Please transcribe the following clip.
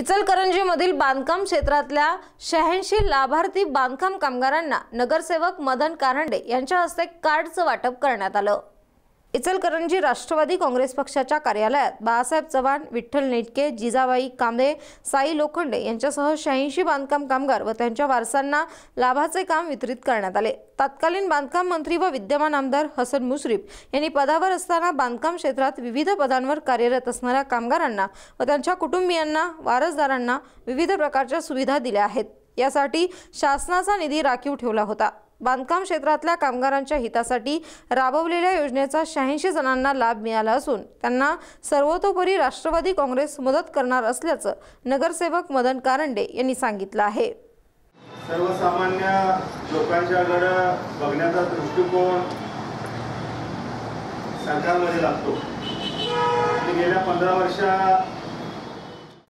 इचलकरंजीमधील बांधकाम क्षेत्रातल्या शहाऐंशी लाभार्थी बांधकाम कामगारांना नगरसेवक मदन कारंडे यांच्या हस्ते कार्डचं वाटप करण्यात आलं इचलकरंजी राष्ट्रवादी काँग्रेस पक्षाच्या कार्यालयात बाळासाहेब चव्हाण विठ्ठल नेटके जिजाबाई कांबळे साई लोखंडे यांच्यासह शहाऐंशी बांधकाम कामगार व त्यांच्या वारसांना लाभाचे काम वितरित करण्यात आले तत्कालीन बांधकाम मंत्री व विद्यमान आमदार हसन मुश्रीफ यांनी पदावर असताना बांधकाम क्षेत्रात विविध पदांवर कार्यरत असणाऱ्या कामगारांना व त्यांच्या कुटुंबियांना वारसदारांना विविध प्रकारच्या सुविधा दिल्या आहेत यासाठी शासनाचा निधी राखीव ठेवला होता बांधकाम क्षेत्रातल्या कामगारांच्या हितासाठी राबवलेल्या योजनेचा शहाऐंशी जणांना लाभ मिळाला असून त्यांना सर्वतोपरी राष्ट्रवादी काँग्रेस मदत करणार असल्याचं नगरसेवक मदन कारंडे यांनी सांगितलं आहे सर्वसामान्य लोकांच्याकडं बघण्याचा दृष्टिकोन सरकारमध्ये लागतो गेल्या पंधरा वर्षात